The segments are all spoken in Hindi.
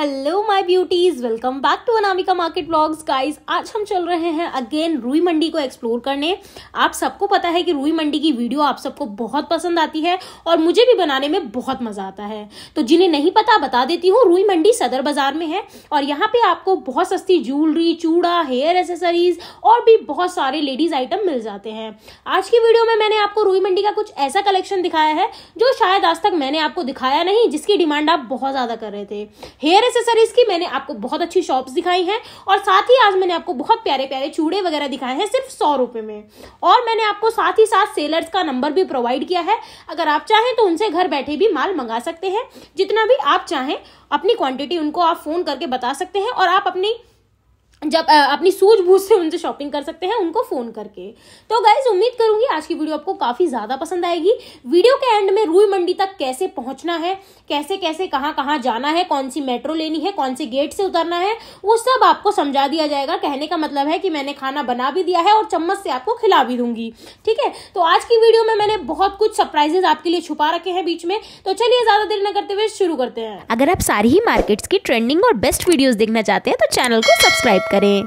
Hello my beauties welcome back to Anamika market blogs guys आज हम चल रहे हैं अगेन रूई मंडी को एक्सप्लोर करने आप सबको पता है कि रूई मंडी की वीडियो आप सबको बहुत पसंद आती है और मुझे भी बनाने में बहुत मजा आता है तो जिन्हें नहीं पता बता देती हूँ रूई मंडी सदर बाजार में है और यहाँ पे आपको बहुत सस्ती ज्वेलरी चूड़ा हेयर एसेसरीज और भी बहुत सारे लेडीज आइटम मिल जाते हैं आज की वीडियो में मैंने आपको रूई मंडी का कुछ ऐसा कलेक्शन दिखाया है जो शायद आज तक मैंने आपको दिखाया नहीं जिसकी डिमांड आप बहुत ज्यादा कर रहे थे हेयर एसेसरीज की मैंने आपको बहुत अच्छी शॉप्स दिखाई हैं और साथ ही आज मैंने आपको बहुत प्यारे प्यारे चूड़े वगैरह दिखाए हैं सिर्फ सौ रुपए में और मैंने आपको साथ ही साथ सेलर्स का नंबर भी प्रोवाइड किया है अगर आप चाहें तो उनसे घर बैठे भी माल मंगा सकते हैं जितना भी आप चाहें अपनी क्वांटिटी उनको आप फ़ोन करके बता सकते हैं और आप अपनी जब अपनी सूझबूझ से उनसे शॉपिंग कर सकते हैं उनको फ़ोन करके तो गाइज उम्मीद करूंगी आज की वीडियो आपको काफ़ी ज़्यादा पसंद आएगी वीडियो के एंड में रूई मंडी तक कैसे पहुंचना है कैसे कैसे कहाँ कहाँ जाना है कौन सी मेट्रो लेनी है कौन से गेट से उतरना है वो सब आपको समझा दिया जाएगा कहने का मतलब है कि मैंने खाना बना भी दिया है और चम्मच से आपको खिला भी दूंगी ठीक है तो आज की वीडियो में मैंने बहुत कुछ सरप्राइजेज आपके लिए छुपा रखे हैं बीच में तो चलिए ज़्यादा देर न करते हुए शुरू करते हैं अगर आप सारी ही मार्केट्स की ट्रेंडिंग और बेस्ट वीडियोज़ देखना चाहते हैं तो चैनल को सब्सक्राइब करें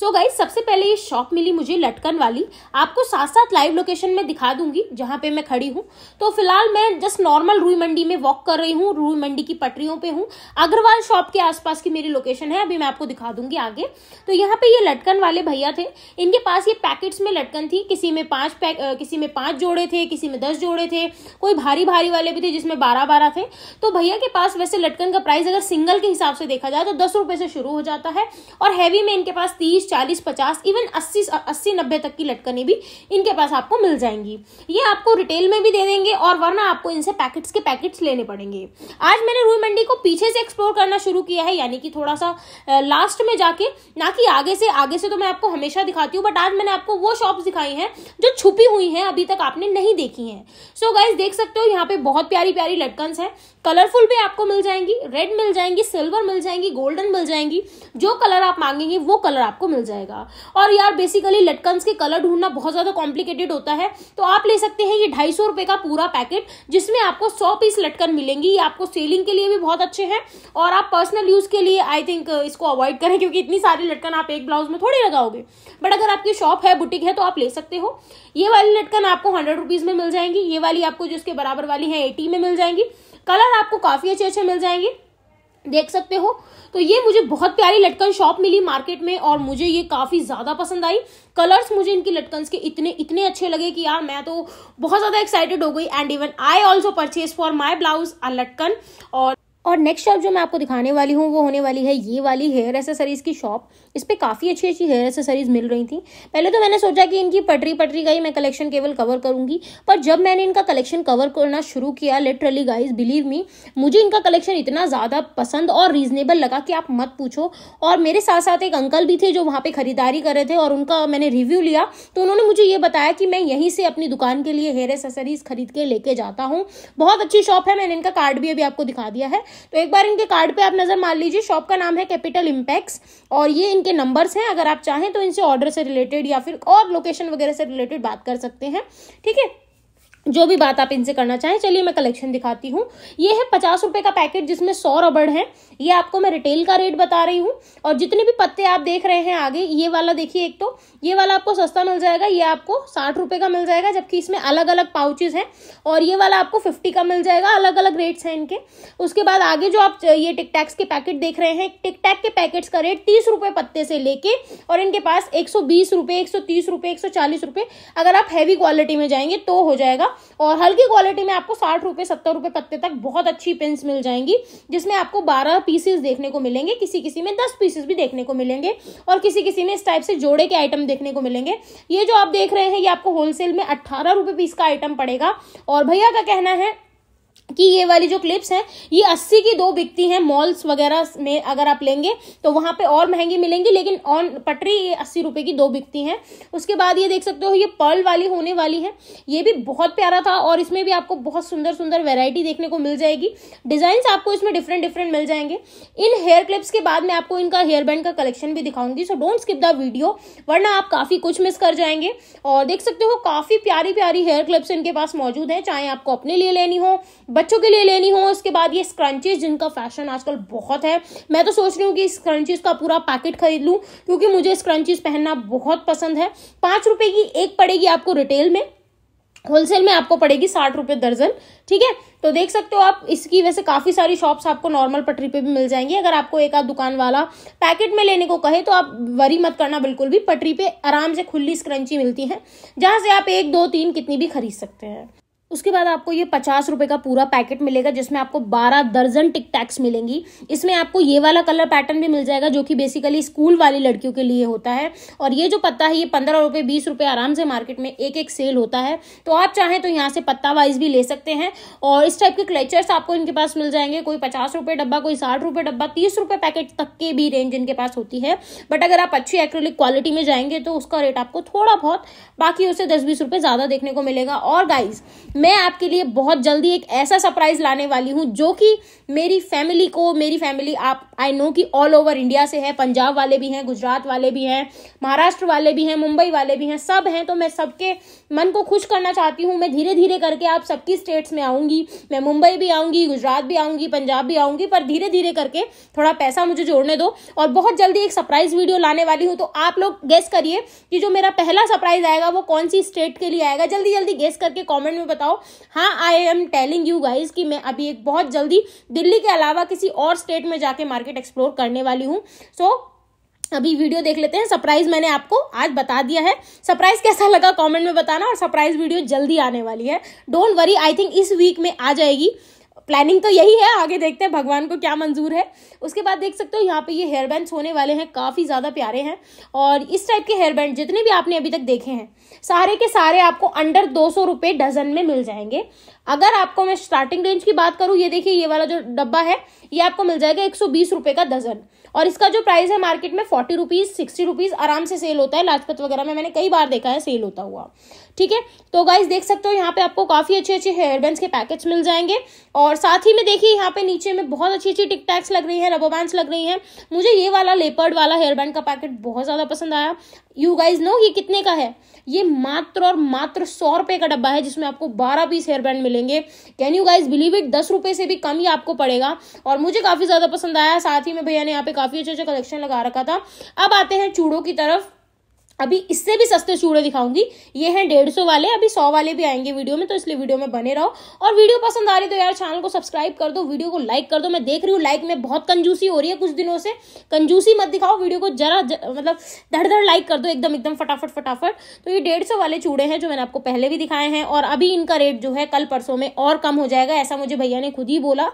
सो so गाइज सबसे पहले ये शॉप मिली मुझे लटकन वाली आपको साथ साथ लाइव लोकेशन में दिखा दूंगी जहां पे मैं खड़ी हूँ तो फिलहाल मैं जस्ट नॉर्मल रूई मंडी में वॉक कर रही हूँ रूई मंडी की पटरियों पे हूँ अग्रवाल शॉप के आसपास की मेरी लोकेशन है अभी मैं आपको दिखा दूंगी आगे तो यहाँ पे ये लटकन वाले भैया थे इनके पास ये पैकेट्स में लटकन थी किसी में पांच किसी में पांच जोड़े थे किसी में दस जोड़े थे कोई भारी भारी वाले भी थे जिसमें बारह बारह थे तो भैया के पास वैसे लटकन का प्राइस अगर सिंगल के हिसाब से देखा जाए तो दस से शुरू हो जाता है और हैवी में इनके पास तीस चालीस पचास इवन अस्सी अस्सी नब्बे तक की लटकने भी इनके पास आपको मिल जाएंगी ये आपको रिटेल में भी दे देंगे और वरना आपको इनसे पैकेट्स के पैकेट्स लेने पड़ेंगे आज मैंने रूई मंडी को पीछे से एक्सप्लोर करना शुरू किया है यानी कि थोड़ा सा लास्ट में जाके ना कि आगे से आगे से तो मैं आपको हमेशा दिखाती हूँ बट आज मैंने आपको वो शॉप्स दिखाई हैं जो छुपी हुई हैं अभी तक आपने नहीं देखी हैं सो so गाइज देख सकते हो यहाँ पे बहुत प्यारी प्यारी लटकन्स हैं कलरफुल भी आपको मिल जाएंगी रेड मिल जाएंगी सिल्वर मिल जाएंगी गोल्डन मिल जाएंगी जो कलर आप मांगेंगे वो कलर आपको मिल जाएगा और यार बेसिकली लटकन्स के कलर ढूंढना बहुत ज़्यादा कॉम्प्लिकेटेड होता है तो आप ले सकते हैं ये ढाई सौ रुपए का पूरा पैकेट जिसमें आपको सौ पीस लटकन मिलेंगी ये आपको सेलिंग के लिए भी बहुत अच्छे हैं और आप पर्सनल यूज़ के लिए आई थिंक इसको अवॉइड करें क्योंकि इतनी सारी लटकन आप एक ब्लाउज में थोड़ी लगाओगे बट अगर आपकी शॉप है बुटीक है तो आप ले सकते हो ये वाली लटकन आपको हंड्रेड रुपीज़ में मिल जाएंगी ये वाली आपको जिसके बराबर वाली है एटी में मिल जाएंगी कलर आपको काफ़ी अच्छे अच्छे मिल जाएंगे देख सकते हो तो ये मुझे बहुत प्यारी लटकन शॉप मिली मार्केट में और मुझे ये काफ़ी ज़्यादा पसंद आई कलर्स मुझे इनकी लटकन के इतने इतने अच्छे लगे कि यार मैं तो बहुत ज़्यादा एक्साइटेड हो गई and even I also purchase for my blouse a लटकन और और नेक्स्ट शॉप जो मैं आपको दिखाने वाली हूँ वो होने वाली है ये वाली हेयर एसेसरीज़ की शॉप इस पर काफ़ी अच्छी अच्छी हेयर एसेसरीज़ मिल रही थी पहले तो मैंने सोचा कि इनकी पटरी पटरी का ही मैं कलेक्शन केवल कवर करूँगी पर जब मैंने इनका कलेक्शन कवर करना शुरू किया लिटरली गाइज बिलीव मी मुझे इनका कलेक्शन इतना ज़्यादा पसंद और रीजनेबल लगा कि आप मत पूछो और मेरे साथ साथ एक अंकल भी थे जो वहाँ पर ख़रीदारी कर रहे थे और उनका मैंने रिव्यू लिया तो उन्होंने मुझे ये बताया कि मैं यहीं से अपनी दुकान के लिए हेयर एसेसरीज़ खरीद के लेके जाता हूँ बहुत अच्छी शॉप है मैंने इनका कार्ड भी अभी आपको दिखा दिया है तो एक बार इनके कार्ड पे आप नज़र मार लीजिए शॉप का नाम है कैपिटल इम्पैक्स और ये इनके नंबर्स हैं अगर आप चाहें तो इनसे ऑर्डर से रिलेटेड या फिर और लोकेशन वगैरह से रिलेटेड बात कर सकते हैं ठीक है जो भी बात आप इनसे करना चाहें चलिए मैं कलेक्शन दिखाती हूँ ये है पचास रुपए का पैकेट जिसमें सौ रबड़ है ये आपको मैं रिटेल का रेट बता रही हूँ और जितने भी पत्ते आप देख रहे हैं आगे ये वाला देखिए एक तो ये वाला आपको सस्ता मिल जाएगा ये आपको साठ रुपये का मिल जाएगा जबकि इसमें अलग अलग पाउचेज हैं और ये वाला आपको फिफ्टी का मिल जाएगा अलग अलग रेट्स हैं इनके उसके बाद आगे जो आप ये टिकटैक्स के पैकेट देख रहे हैं टिकटैक के पैकेट्स का रेट तीस पत्ते से लेके और इनके पास एक सौ बीस रुपये एक सौ तीस एक सौ चालीस अगर आप हैवी क्वालिटी में जाएंगे तो हो जाएगा और हल्की क्वालिटी में आपको साठ रुपये सत्तर रुपये पत्ते तक बहुत अच्छी पिंस मिल जाएंगी जिसमें आपको बारह पीसेस देखने को मिलेंगे किसी किसी में दस पीसेस भी देखने को मिलेंगे और किसी किसी में इस टाइप से जोड़े के आइटम देखने को मिलेंगे ये जो आप देख रहे हैं ये आपको होलसेल में अट्ठारह रुपये पीस का आइटम पड़ेगा और भैया का कहना है कि ये वाली जो क्लिप्स हैं ये अस्सी की दो बिकती हैं मॉल्स वगैरह में अगर आप लेंगे तो वहाँ पे और महंगी मिलेंगी लेकिन ऑन पटरी ये अस्सी रुपये की दो बिकती हैं उसके बाद ये देख सकते हो ये पर्ल वाली होने वाली है ये भी बहुत प्यारा था और इसमें भी आपको बहुत सुंदर सुंदर वेराइटी देखने को मिल जाएगी डिजाइन आपको इसमें डिफरेंट डिफरेंट मिल जाएंगे इन हेयर क्लिप्स के बाद मैं आपको इनका हेयर बैंड का कलेक्शन भी दिखाऊंगी so don't skip the video वरना आप काफ़ी कुछ मिस कर जाएंगे और देख सकते हो काफ़ी प्यारी प्यारी हेयर क्लिप्स इनके पास मौजूद है चाहे आपको अपने लिए लेनी हो बच्चों के लिए लेनी हो उसके बाद ये स्क्रंचीज जिनका फैशन आजकल बहुत है मैं तो सोच रही हूँ कि स्क्रंचीज का पूरा पैकेट खरीद लूँ क्योंकि मुझे स्क्रंचीज पहनना बहुत पसंद है पाँच रुपये की एक पड़ेगी आपको रिटेल में होलसेल में आपको पड़ेगी साठ रुपये दर्जन ठीक है तो देख सकते हो आप इसकी वैसे काफ़ी सारी शॉप्स आपको नॉर्मल पटरी पे भी मिल जाएंगी अगर आपको एक आध दुकान वाला पैकेट में लेने को कहे तो आप वरी मत करना बिल्कुल भी पटरी पे आराम से खुली स्क्रंची मिलती हैं जहाँ से आप एक दो तीन कितनी भी खरीद सकते हैं उसके बाद आपको ये पचास रुपए का पूरा पैकेट मिलेगा जिसमें आपको बारह दर्जन टिक टैक्स मिलेंगी इसमें आपको ये वाला कलर पैटर्न भी मिल जाएगा जो कि बेसिकली स्कूल वाली लड़कियों के लिए होता है और ये जो पत्ता है ये पंद्रह रुपए बीस रुपए आराम से मार्केट में एक एक सेल होता है तो आप चाहें तो यहाँ से पत्ता वाइज भी ले सकते हैं और इस टाइप के क्लेचर्स आपको इनके पास मिल जाएंगे कोई पचास रुपये डब्बा कोई साठ रुपये डब्बा तीस रुपये पैकेट तक के भी रेंज इनके पास होती है बट अगर आप अच्छी एक्रोलिक क्वालिटी में जाएंगे तो उसका रेट आपको थोड़ा बहुत बाकी उसे दस बीस रुपये ज़्यादा देखने को मिलेगा और गाइज मैं आपके लिए बहुत जल्दी एक ऐसा सरप्राइज लाने वाली हूँ जो कि मेरी फैमिली को मेरी फैमिली आप आई नो कि ऑल ओवर इंडिया से है पंजाब वाले भी हैं गुजरात वाले भी हैं महाराष्ट्र वाले भी हैं मुंबई वाले भी हैं सब हैं तो मैं सबके मन को खुश करना चाहती हूँ मैं धीरे धीरे करके आप सबकी स्टेट्स में आऊँगी मैं मुंबई भी आऊँगी गुजरात भी आऊँगी पंजाब भी आऊँगी पर धीरे धीरे करके थोड़ा पैसा मुझे जोड़ने दो और बहुत जल्दी एक सरप्राइज वीडियो लाने वाली हूँ तो आप लोग गेस करिए कि जो मेरा पहला सरप्राइज आएगा वो कौन सी स्टेट के लिए आएगा जल्दी जल्दी गेस करके कॉमेंट में बताओ जाओ हाँ I am telling you guys कि मैं अभी एक बहुत जल्दी दिल्ली के अलावा किसी और स्टेट में जाके मार्केट एक्सप्लोर करने वाली हूँ सो so, अभी वीडियो देख लेते हैं सरप्राइज मैंने आपको आज बता दिया है सरप्राइज कैसा लगा कमेंट में बताना और सरप्राइज वीडियो जल्दी आने वाली है डोंट वरी आई थिंक इस वीक में आ जाएगी प्लानिंग तो यही है आगे देखते हैं भगवान को क्या मंजूर है उसके बाद देख सकते हो यहाँ पे ये हेयर बैंड्स होने वाले हैं काफ़ी ज़्यादा प्यारे हैं और इस टाइप के हेयर बैंड जितने भी आपने अभी तक देखे हैं सारे के सारे आपको अंडर दो सौ रुपये डजन में मिल जाएंगे अगर आपको मैं स्टार्टिंग रेंज की बात करूँ ये देखिए ये वाला जो डब्बा है ये आपको मिल जाएगा एक सौ का डजन और इसका जो प्राइस है मार्केट में फोर्टी रुपीज़ सिक्सटी रुपीज़ आराम से सेल होता है लाजपत वगैरह में मैंने कई बार देखा है सेल होता हुआ ठीक है तो गाइज देख सकते हो यहाँ पे आपको काफ़ी अच्छे अच्छे हेयर बैंड के पैकेट मिल जाएंगे और साथ ही में देखिए यहाँ पे नीचे में बहुत अच्छी अच्छी टिकटैक्स लग रही है रबो बैंड लग रही है मुझे ये वाला लेपर्ड वाला हेयर बैंड का पैकेट बहुत ज़्यादा पसंद आया यू गाइज नो ये कितने का है ये मात्र और मात्र सौ रुपए का डब्बा है जिसमें आपको बारह पीस हेयर बैंड मिलेंगे can you guys believe it दस रुपए से भी कम ही आपको पड़ेगा और मुझे काफ़ी ज़्यादा पसंद आया साथ ही में भैया ने यहाँ पे काफ़ी अच्छा अच्छा कलेक्शन लगा रखा था अब आते हैं चूड़ों की तरफ अभी इससे भी सस्ते चूड़े दिखाऊंगी ये हैं डेढ़ सौ वाले अभी सौ वाले भी आएंगे वीडियो में तो इसलिए वीडियो में बने रहो और वीडियो पसंद आ रही तो यार चैनल को सब्सक्राइब कर दो वीडियो को लाइक कर दो मैं देख रही हूँ लाइक में बहुत कंजूसी हो रही है कुछ दिनों से कंजूसी मत दिखाओ वीडियो को जरा ज, मतलब धड़ धड़ लाइक कर दो एकदम एकदम फटाफट फटाफट तो ये डेढ़ वाले चूड़े हैं जो मैंने आपको पहले भी दिखाए हैं और अभी इनका रेट जो है कल परसों में और कम हो जाएगा ऐसा मुझे भैया ने खुद ही बोला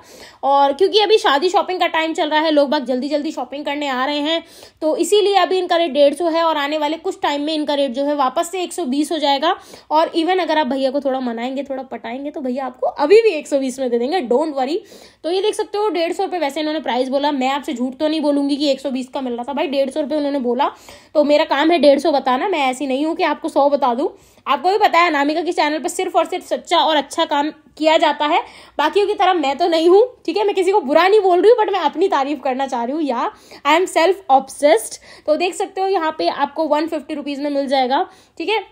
और क्योंकि अभी शादी शॉपिंग का टाइम चल रहा है लोग बाग जल्दी जल्दी शॉपिंग करने आ रहे हैं तो इसीलिए अभी इनका रेट डेढ़ है और आने वाले कुछ कुछ टाइम में इनका रेट जो है वापस से 120 हो जाएगा और इवन अगर आप भैया को थोड़ा मनाएंगे थोड़ा पटाएंगे तो भैया आपको अभी भी 120 में दे देंगे डोंट वरी तो ये देख सकते हो डेढ़ सौ वैसे इन्होंने प्राइस बोला मैं आपसे झूठ तो नहीं बोलूंगी कि बीस का मिल रहा था भाई डेढ़ सौ उन्होंने बोला तो मेरा काम है डेढ़ सौ बताना मैं ऐसी नहीं हूँ कि आपको सौ बता दूँ आपको भी पता है के चैनल पर सिर्फ और सिर्फ सच्चा और अच्छा काम किया जाता है बाकियों की तरह मैं तो नहीं हूं ठीक है मैं किसी को बुरा नहीं बोल रही हूं बट मैं अपनी तारीफ करना चाह रही हूँ या आई एम सेल्फ ऑब्सेस्ड तो देख सकते हो यहाँ पे आपको वन फिफ्टी रुपीज़ में मिल जाएगा ठीक है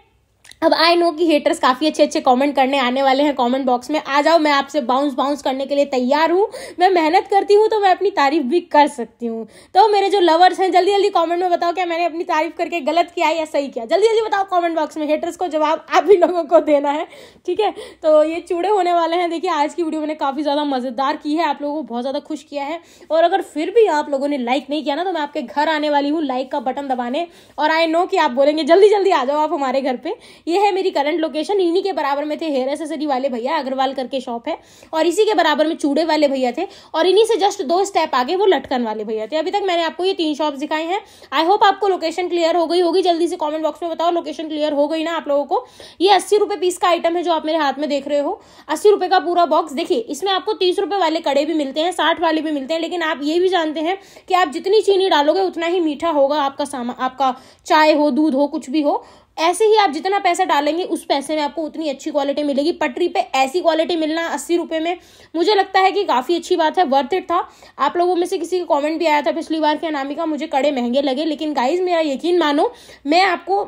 अब आई नो कि हेटर्स काफ़ी अच्छे अच्छे कमेंट करने आने वाले हैं कमेंट बॉक्स में आ जाओ मैं आपसे बाउंस बाउंस करने के लिए तैयार हूँ मैं मेहनत करती हूँ तो मैं अपनी तारीफ भी कर सकती हूँ तो मेरे जो लवर्स हैं जल्दी जल्दी कमेंट में बताओ क्या मैंने अपनी तारीफ करके गलत किया या सही किया जल्दी जल्दी बताओ कॉमेंट बॉक्स में हेटर्स को जवाब आप ही लोगों को देना है ठीक है तो ये चूड़े होने वाले हैं देखिए आज की वीडियो मैंने काफ़ी ज़्यादा मज़ेदार की है आप लोगों को बहुत ज़्यादा खुश किया है और अगर फिर भी आप लोगों ने लाइक नहीं किया ना तो मैं आपके घर आने वाली हूँ लाइक का बटन दबाने और आई नो कि आप बोलेंगे जल्दी जल्दी आ जाओ आप हमारे घर पर ये है मेरी करंट लोकेशन इन्हीं के बराबर में थे हेयर एसेसरी वाले भैया अग्रवाल करके शॉप है और इसी के बराबर में चूड़े वाले भैया थे और इन्हीं से जस्ट दो स्टेप आगे वो लटकन वाले भैया थे अभी तक मैंने आपको ये तीन शॉप दिखाई है आई होप आपको लोकेशन क्लियर हो गई होगी जल्दी से कॉमेंट बॉक्स में बताओ लोकेशन क्लियर हो गई ना आप लोगों को ये अस्सी पीस का आइटम है जो आप मेरे हाथ में देख रहे हो अस्सी का पूरा बॉक्स देखिए इसमें आपको तीस वाले कड़े भी मिलते हैं साठ वाले भी मिलते हैं लेकिन आप ये भी जानते हैं कि आप जितनी चीनी डालोगे उतना ही मीठा होगा आपका सामान आपका चाय हो दूध हो कुछ भी हो ऐसे ही आप जितना पैसा डालेंगे उस पैसे में आपको उतनी अच्छी क्वालिटी मिलेगी पटरी पे ऐसी क्वालिटी मिलना अस्सी रुपये में मुझे लगता है कि काफ़ी अच्छी बात है वर्थ इट था आप लोगों में से किसी का कमेंट भी आया था पिछली बार के अनामिका मुझे कड़े महंगे लगे लेकिन गाइज मेरा यकीन मानो मैं आपको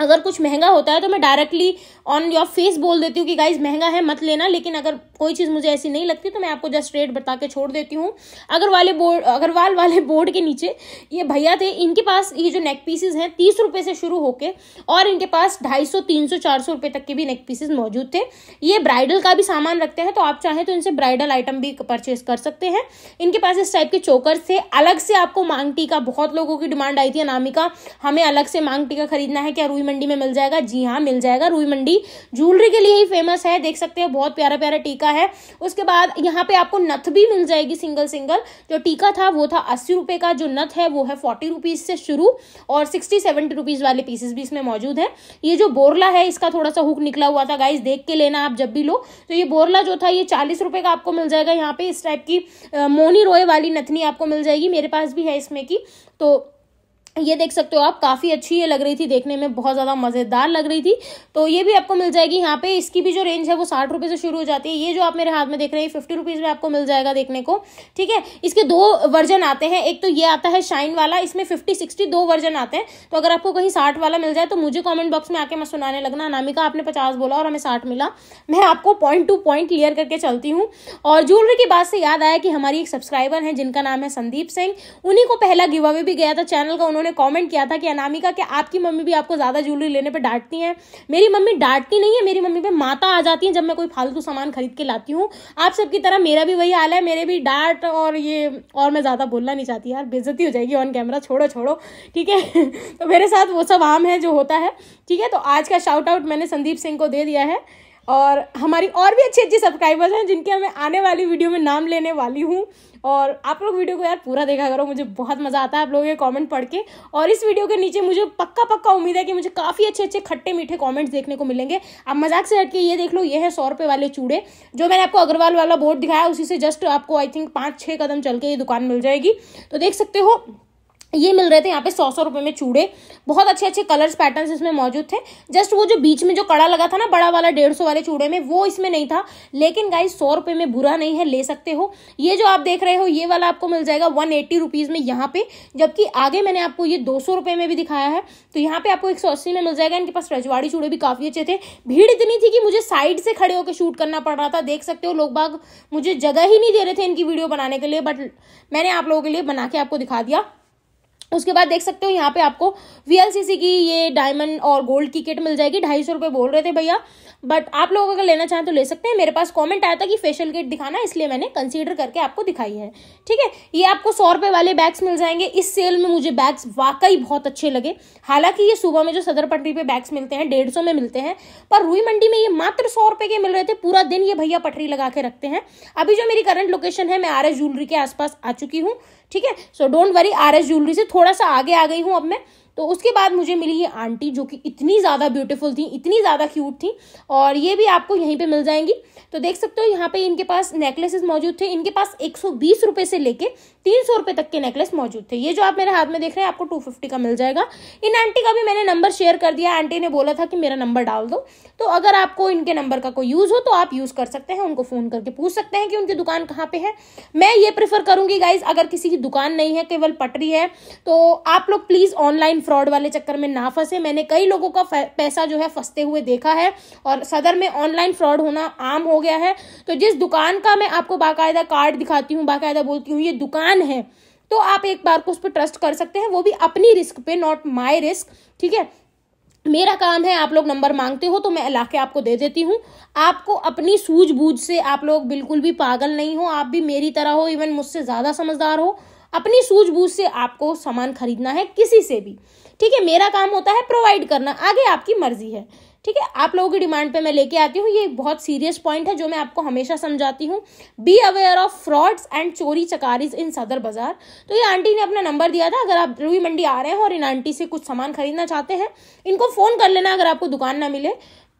अगर कुछ महंगा होता है तो मैं डायरेक्टली ऑन योर फेस बोल देती हूँ कि गाइज महंगा है मत लेना लेकिन अगर कोई चीज़ मुझे ऐसी नहीं लगती तो मैं आपको जस्ट रेट बता के छोड़ देती हूँ अगर वाले बोर्ड अगरवाल वाले बोर्ड के नीचे ये भैया थे इनके पास ये जो नेक पीसेज हैं तीस रुपये से शुरू होके और इनके पास ढाई सौ तीन सौ चार सौ रुपये तक के भी नेक पीसेज मौजूद थे ये ब्राइडल का भी सामान रखते हैं तो आप चाहें तो इनसे ब्राइडल आइटम भी परचेज कर सकते हैं इनके पास इस टाइप के चोकर्स थे अलग से आपको मांग टीका बहुत लोगों की डिमांड आई थी अनामिका हमें अलग से मांग टीका खरीदना है क्या रूई मंडी में मिल जाएगा जी हाँ मिल जाएगा रुई मंडी ज्वेलरी के लिए ही फेमस है देख सकते हैं बहुत प्यारा प्यारा टीका है उसके बाद यहाँ पे आपको नथ भी मिल जाएगी सिंगल सिंगल जो टीका था वो था अस्सी रुपए का जो नथ है वो है फोर्टी रुपीज़ से शुरू और सिक्सटी सेवेंटी रुपीज़ वाले पीसेस भी इसमें मौजूद है ये जो बोरला है इसका थोड़ा सा हुक निकला हुआ था गाइस देख के लेना आप जब भी लो तो ये बोरला जो था ये चालीस रुपए का आपको मिल जाएगा यहाँ पे इस टाइप की मोनी रोए वाली नथनी आपको मिल जाएगी मेरे पास भी है इसमें की तो ये देख सकते हो आप काफ़ी अच्छी ये लग रही थी देखने में बहुत ज़्यादा मज़ेदार लग रही थी तो ये भी आपको मिल जाएगी यहाँ पे इसकी भी जो रेंज है वो साठ रुपये से शुरू हो जाती है ये जो आप मेरे हाथ में देख रहे हैं फिफ्टी रुपीज़ में आपको मिल जाएगा देखने को ठीक है इसके दो वर्जन आते हैं एक तो ये आता है शाइन वाला इसमें फिफ्टी सिक्सटी दो वर्जन आते हैं तो अगर आपको कहीं साठ वाला मिल जाए तो मुझे कॉमेंट बॉक्स में आके मैं सुनाने लगना नामिका आपने पचास बोला और हमें साठ मिला मैं आपको पॉइंट टू पॉइंट क्लियर करके चलती हूँ और ज्वेलरी की बात से याद आया कि हमारी एक सब्सक्राइबर हैं जिनका नाम है संदीप सिंह उन्हीं को पहला गिव अवे भी गया था चैनल का उन्होंने ने कमेंट किया था कि अनामिका के आपकी मम्मी भी आपको ज़्यादा ज्वेलरी लेने पे डांटती हैं मेरी मम्मी डांटती नहीं है मेरी मम्मी पे माता आ जाती है जब मैं कोई फालतू सामान खरीद के लाती हूँ आप सबकी तरह मेरा भी वही हाल है मेरे भी डांट और ये और मैं ज़्यादा बोलना नहीं चाहती यार बेजती हो जाएगी ऑन कैमरा छोड़ो छोड़ो ठीक है तो मेरे साथ वो सब आम है जो होता है ठीक है तो आज का शाउट आउट मैंने संदीप सिंह को दे दिया है और हमारी और भी अच्छी अच्छी सब्सक्राइबर्स हैं जिनके मैं आने वाली वीडियो में नाम लेने वाली हूँ और आप लोग वीडियो को यार पूरा देखा करो मुझे बहुत मज़ा आता है आप लोगों के कमेंट पढ़ के और इस वीडियो के नीचे मुझे पक्का पक्का उम्मीद है कि मुझे काफ़ी अच्छे अच्छे खट्टे मीठे कमेंट्स देखने को मिलेंगे आप मजाक से हट के ये देख लो ये है सौ रुपये वाले चूड़े जो मैंने आपको अग्रवाल वाला बोर्ड दिखाया उसी से जस्ट आपको आई थिंक पाँच छः कदम चल के ये दुकान मिल जाएगी तो देख सकते हो ये मिल रहे थे यहाँ पे सौ सौ रुपये में चूड़े बहुत अच्छे अच्छे कलर्स पैटर्न्स इसमें मौजूद थे जस्ट वो जो बीच में जो कड़ा लगा था ना बड़ा वाला डेढ़ सौ वाले चूड़े में वो इसमें नहीं था लेकिन गाइस सौ रुपये में बुरा नहीं है ले सकते हो ये जो आप देख रहे हो ये वाला आपको मिल जाएगा वन एट्टी रुपीज़ में यहाँ पे जबकि आगे मैंने आपको ये दो सौ रुपये में भी दिखाया है तो यहाँ पे आपको एक सौ अस्सी में मिल जाएगा इनके पास रजवाड़ी चूड़े भी काफ़ी अच्छे थे भीड़ इतनी थी कि मुझे साइड से खड़े होकर शूट करना पड़ रहा था देख सकते हो लोग बाग मुझे जगह ही नहीं दे रहे थे इनकी वीडियो बनाने के लिए बट मैंने आप लोगों के लिए बना के आपको दिखा दिया उसके बाद देख सकते हो यहाँ पे आपको वीएलसीसी की ये डायमंड और गोल्ड की किट मिल जाएगी ढाई सौ रुपये बोल रहे थे भैया बट आप लोग अगर लेना चाहें तो ले सकते हैं मेरे पास कमेंट आया था कि फेशियल किट दिखाना इसलिए मैंने कंसीडर करके आपको दिखाई है ठीक है ये आपको सौ रुपये वाले बैग्स मिल जाएंगे इस सेल में मुझे बैग्स वाकई बहुत अच्छे लगे हालांकि ये सुबह में जो सदर पटरी पर बैग्स मिलते हैं डेढ़ सौ में मिलते हैं पर रुई मंडी में ये मात्र सौ के मिल रहे थे पूरा दिन ये भैया पटरी लगा के रखते हैं अभी जो मेरी करंट लोकेशन है मैं आर एस ज्वेलरी के आसपास आ चुकी हूँ ठीक है so don't worry R S jewellery से थोड़ा सा आगे आ गई हूँ अब मैं तो उसके बाद मुझे मिली ये आंटी जो कि इतनी ज़्यादा ब्यूटीफुल थी इतनी ज़्यादा क्यूट थी और ये भी आपको यहीं पे मिल जाएंगी तो देख सकते हो यहाँ पे इनके पास नेकलेसेस मौजूद थे इनके पास एक सौ से लेके तीन सौ तक के नेकलेस मौजूद थे ये जो आप मेरे हाथ में देख रहे हैं आपको टू फिफ्टी का मिल जाएगा इन आंटी का भी मैंने नंबर शेयर कर दिया आंटी ने बोला था कि मेरा नंबर डाल दो तो अगर आपको इनके नंबर का कोई यूज़ हो तो आप यूज़ कर सकते हैं उनको फ़ोन करके पूछ सकते हैं कि उनकी दुकान कहाँ पे है मैं ये प्रेफर करूँगी गाइज अगर किसी की दुकान नहीं है केवल पटरी है तो आप लोग प्लीज़ ऑनलाइन फ्रॉड वाले चक्कर में ना फंसे मैंने कई लोगों का पैसा जो है फंसते हुए देखा है और सदर में ऑनलाइन फ्रॉड होना आम हो गया है तो जिस दुकान का मैं आपको बाकायदा कार्ड दिखाती हूँ बाकायदा बोलती हूँ ये दुकान है तो आप एक बार को उस पर ट्रस्ट कर सकते हैं वो भी अपनी रिस्क पे नॉट माई रिस्क ठीक है मेरा काम है आप लोग नंबर मांगते हो तो मैं इलाके आपको दे देती हूँ आपको अपनी सूझबूझ से आप लोग बिल्कुल भी पागल नहीं हो आप भी मेरी तरह हो इवन मुझसे ज़्यादा समझदार हो अपनी सूझबूझ से आपको सामान खरीदना है किसी से भी ठीक है मेरा काम होता है प्रोवाइड करना आगे आपकी मर्जी है ठीक है आप लोगों की डिमांड पे मैं लेके आती हूँ ये बहुत सीरियस पॉइंट है जो मैं आपको हमेशा समझाती हूँ be aware of frauds and चोरी चकारीज इन सदर बाजार तो ये आंटी ने अपना नंबर दिया था अगर आप ध्रुवी मंडी आ रहे हैं और इन आंटी से कुछ सामान खरीदना चाहते हैं इनको फ़ोन कर लेना अगर आपको दुकान ना मिले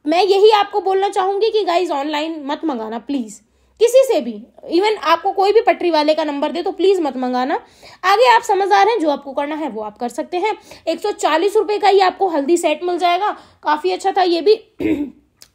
मैं यही आपको बोलना चाहूंगी कि गाइज ऑनलाइन मत मंगाना प्लीज़ किसी से भी इवन आपको कोई भी पटरी वाले का नंबर दे तो प्लीज़ मत मंगाना आगे आप समझदार हैं जो आपको करना है वो आप कर सकते हैं एक सौ चालीस का ही आपको हल्दी सेट मिल जाएगा काफ़ी अच्छा था ये भी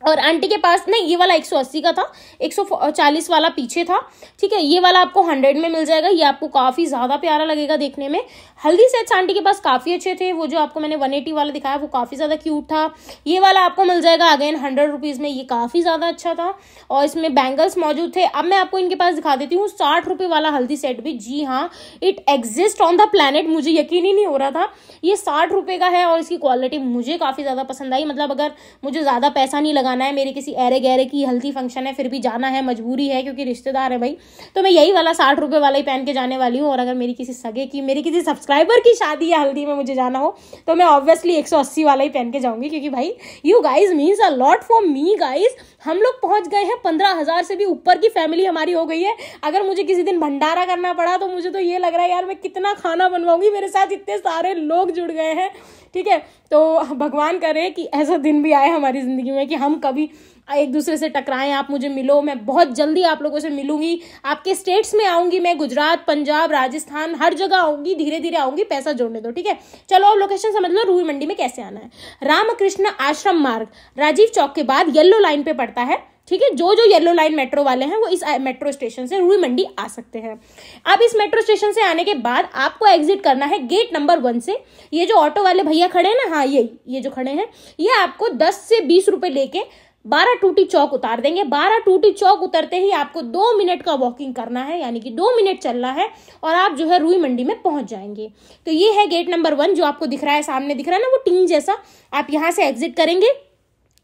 और आंटी के पास नहीं ये वाला 180 का था 140 वाला पीछे था ठीक है ये वाला आपको 100 में मिल जाएगा ये आपको काफ़ी ज़्यादा प्यारा लगेगा देखने में हल्दी सेट्स आंटी के पास काफ़ी अच्छे थे वो जो आपको मैंने 180 वाला दिखाया वो काफ़ी ज़्यादा क्यूट था ये वाला आपको मिल जाएगा अगेन हंड्रेड रुपीज़ में ये काफ़ी ज़्यादा अच्छा था और इसमें बैंगल्स मौजूद थे अब मैं आपको इनके पास दिखा देती हूँ साठ वाला हल्दी सेट भी जी हाँ it exist on the planet मुझे यकीन ही नहीं हो रहा था ये साठ का है और इसकी क्वालिटी मुझे काफ़ी ज़्यादा पसंद आई मतलब अगर मुझे ज़्यादा पैसा नहीं लगा નાય મેરે કિસી એરે ગેરે કી હલદી ફંક્શન હે ફિર ભી જાના હે મજબૂરી હે ક્યોકી રિશ્તેદાર હે ભાઈ તો મે યહી વાલા 60 રૂપے વાલા ही પહેન કે જانے wali હું ઓર અગર મેરી કિસી સગે કી મેરી કિસી સબસ્ક્રાઇબર કી શાદી હે હલદી મે મુજે જાના હો તો મે ઓબવિયસલી 180 વાલા ही પહેન કે જાઉંગી ક્યોકી ભાઈ you guys means a lot for me guys હમ લોગ પહોંચ ગયે હે 15000 સે ભી ઉપર કી ફેમિલી અમારી હો ગઈ હે અગર મુજે કિસી દિન Bhandara karna padha to mujhe to ye lag raha hai yaar main kitna khana banwaungi mere saath itne sare log jud gaye hain ठीक है तो भगवान करे कि ऐसा दिन भी आए हमारी ज़िंदगी में कि हम कभी एक दूसरे से टकराएं आप मुझे मिलो मैं बहुत जल्दी आप लोगों से मिलूंगी आपके स्टेट्स में आऊंगी मैं गुजरात पंजाब राजस्थान हर जगह आऊंगी धीरे धीरे आऊंगी पैसा जोड़ने दो ठीक है चलो अब लोकेशन समझ लो रूही मंडी में कैसे आना है रामकृष्ण आश्रम मार्ग राजीव चौक के बाद येल्लो लाइन पे पड़ता है ठीक है जो जो येलो लाइन मेट्रो वाले हैं वो इस मेट्रो स्टेशन से रूई मंडी आ सकते हैं अब इस मेट्रो स्टेशन से आने के बाद आपको एग्जिट करना है गेट नंबर वन से ये जो ऑटो वाले भैया खड़े हैं ना हाँ ये ये जो खड़े हैं ये आपको दस से बीस रुपए लेके बारह टूटी चौक उतार देंगे बारह टूटी चौक उतरते ही आपको दो मिनट का वॉकिंग करना है यानी कि दो मिनट चलना है और आप जो है रूई मंडी में पहुंच जाएंगे तो ये है गेट नंबर वन जो आपको दिख रहा है सामने दिख रहा है ना वो टीन जैसा आप यहाँ से एग्जिट करेंगे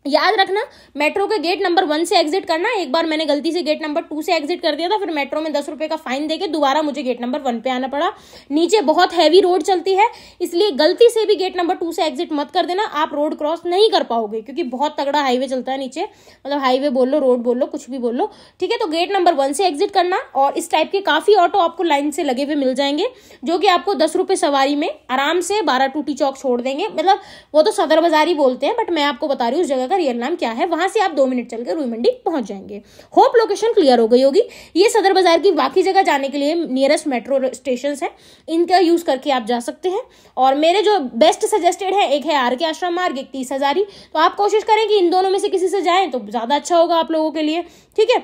याद रखना मेट्रो के गेट नंबर वन से एग्जिट करना एक बार मैंने गलती से गेट नंबर टू से एग्जिट कर दिया था फिर मेट्रो में दस रुपए का फाइन देके दोबारा मुझे गेट नंबर वन पे आना पड़ा नीचे बहुत हैवी रोड चलती है इसलिए गलती से भी गेट नंबर टू से एग्जिट मत कर देना आप रोड क्रॉस नहीं कर पाओगे क्योंकि बहुत तगड़ा हाईवे चलता है नीचे मतलब हाईवे बोल लो रोड बोल लो कुछ भी बोल लो ठीक है तो गेट नंबर वन से एग्जिट करना और इस टाइप के काफ़ी ऑटो आपको लाइन से लगे हुए मिल जाएंगे जो कि आपको दस रुपए सवारी में आराम से बारह टूटी चौक छोड़ देंगे मतलब वो तो सदर बाजार ही बोलते हैं बट मैं आपको बता रही हूँ उस जगह का रियल नाम क्या है वहां से आप दो मिनट चलकर रुई मंडी पहुंच जाएंगे होप लोकेशन क्लियर हो गई होगी ये सदर बाजार की बाकी जगह जाने के लिए नियरेस्ट मेट्रो स्टेशन है इनका यूज करके आप जा सकते हैं और मेरे जो बेस्ट सजेस्टेड है एक है आर के आश्रम मार्ग एक तीस हजारी तो आप कोशिश करें कि इन दोनों में से किसी से जाएं तो ज़्यादा अच्छा होगा आप लोगों के लिए ठीक है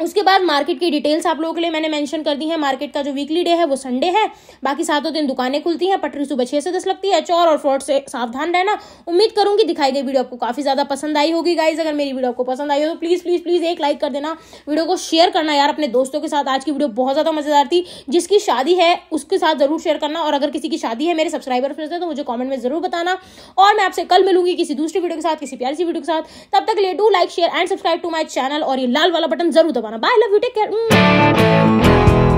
उसके बाद मार्केट की डिटेल्स आप लोगों के लिए मैंने मेंशन कर दी है मार्केट का जो वीकली डे है वो संडे है बाकी सातों दिन दुकानें खुलती हैं पटरी सुबह छह से दस लगती है चोर और फ्रॉड से सावधान रहना उम्मीद करूंगी दिखाई गई वीडियो आपको काफी ज्यादा पसंद आई होगी गाइज अगर मेरी वीडियो आपको पसंद आई हो तो प्लीज प्लीज प्लीज एक लाइक कर देना वीडियो को शेयर करना यार अपने दोस्तों के साथ आज की वीडियो बहुत ज्यादा मजेदार थी जिसकी शादी है उसके साथ जरूर शेयर करना और अगर किसी की शादी है मेरे सब्सक्राइबर फिर से तो मुझे कॉमेंट में जरूर बताना और मैं आपसे कल मिलूंगी किसी दूसरी वीडियो के साथ किसी प्यारी वीडियो के साथ तब तक ले do like share and subscribe to my channel और ये लाल वाला बटन जरूर Savannah. Bye, love you. Take care. Mm.